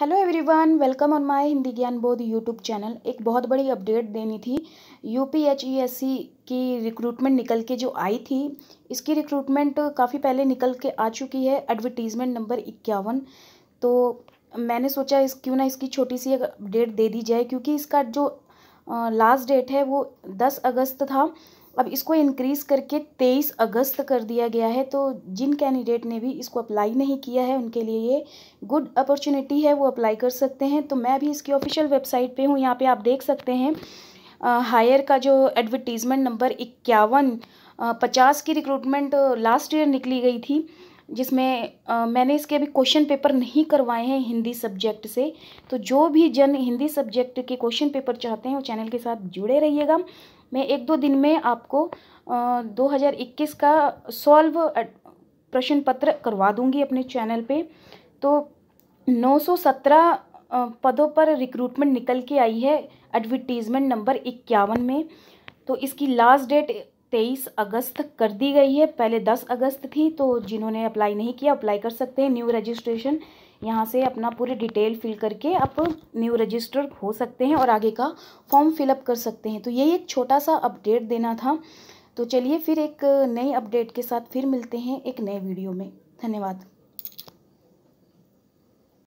hello everyone welcome on my Hindi Gyan Bodh YouTube channel एक बहुत बड़ी अपडेट देनी थी U P H E S C की रिक्रूटमेंट निकल के जो आई थी इसकी रिक्रूटमेंट काफ़ी पहले निकल के आ चुकी है एडवर्टीज़मेंट नंबर इक्यावन तो मैंने सोचा इस क्यों ना इसकी छोटी सी अपडेट दे दी जाए क्योंकि इसका जो लास्ट डेट है वो दस अगस्त था अब इसको इंक्रीज़ करके तेईस अगस्त कर दिया गया है तो जिन कैंडिडेट ने भी इसको अप्लाई नहीं किया है उनके लिए ये गुड अपॉर्चुनिटी है वो अप्लाई कर सकते हैं तो मैं भी इसकी ऑफिशियल वेबसाइट पे हूँ यहाँ पे आप देख सकते हैं हायर का जो एडवर्टीज़मेंट नंबर इक्यावन पचास की रिक्रूटमेंट लास्ट ईयर निकली गई थी जिसमें आ, मैंने इसके अभी क्वेश्चन पेपर नहीं करवाए हैं हिंदी सब्जेक्ट से तो जो भी जन हिंदी सब्जेक्ट के क्वेश्चन पेपर चाहते हैं वो चैनल के साथ जुड़े रहिएगा मैं एक दो दिन में आपको दो हज़ार इक्कीस का सॉल्व प्रश्न पत्र करवा दूंगी अपने चैनल पे तो 917 पदों पर रिक्रूटमेंट निकल के आई है एडवर्टीज़मेंट नंबर इक्यावन में तो इसकी लास्ट डेट तेईस अगस्त कर दी गई है पहले दस अगस्त थी तो जिन्होंने अप्लाई नहीं किया अप्लाई कर सकते हैं न्यू रजिस्ट्रेशन यहाँ से अपना पूरी डिटेल फिल करके आप न्यू रजिस्टर हो सकते हैं और आगे का फॉर्म फिलअप कर सकते हैं तो यही एक छोटा सा अपडेट देना था तो चलिए फिर एक नई अपडेट के साथ फिर मिलते हैं एक नए वीडियो में धन्यवाद